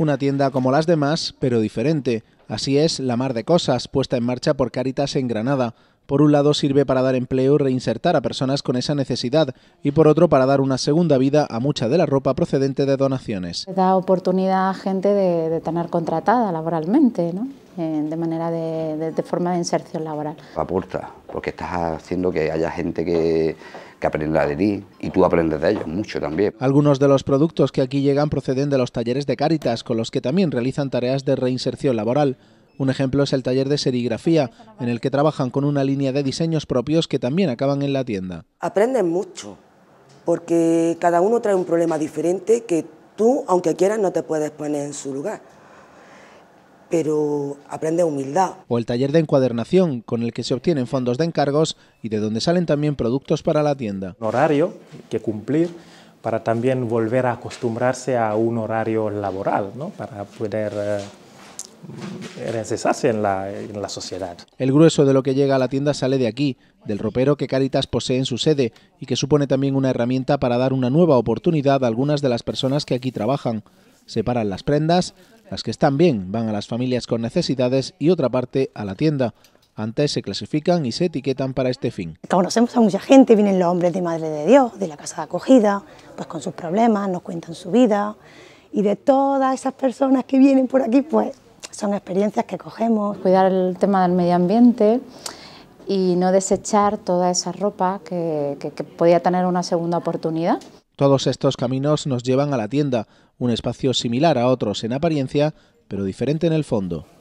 Una tienda como las demás, pero diferente. Así es La Mar de Cosas, puesta en marcha por Caritas en Granada. Por un lado sirve para dar empleo y reinsertar a personas con esa necesidad y por otro para dar una segunda vida a mucha de la ropa procedente de donaciones. Da oportunidad a gente de, tener contratada laboralmente, ¿no? Eh, de manera de, forma de inserción laboral. Aporta, porque estás haciendo que haya gente que que aprenda de ti y tú aprendes de ellos mucho también. Algunos de los productos que aquí llegan proceden de los talleres de Cáritas, con los que también realizan tareas de reinserción laboral. Un ejemplo es el taller de serigrafía, en el que trabajan con una línea de diseños propios que también acaban en la tienda. Aprenden mucho, porque cada uno trae un problema diferente que tú, aunque quieras, no te puedes poner en su lugar pero aprende humildad. O el taller de encuadernación, con el que se obtienen fondos de encargos y de donde salen también productos para la tienda. horario que cumplir para también volver a acostumbrarse a un horario laboral, ¿no? para poder eh, en la, en la sociedad. El grueso de lo que llega a la tienda sale de aquí, del ropero que Caritas posee en su sede y que supone también una herramienta para dar una nueva oportunidad a algunas de las personas que aquí trabajan. Separan las prendas, las que están bien van a las familias con necesidades y otra parte a la tienda. Antes se clasifican y se etiquetan para este fin. Conocemos a mucha gente, vienen los hombres de Madre de Dios, de la casa de acogida, pues con sus problemas, nos cuentan su vida y de todas esas personas que vienen por aquí, pues son experiencias que cogemos. Cuidar el tema del medio ambiente, y no desechar toda esa ropa que, que podía tener una segunda oportunidad. Todos estos caminos nos llevan a la tienda, un espacio similar a otros en apariencia, pero diferente en el fondo.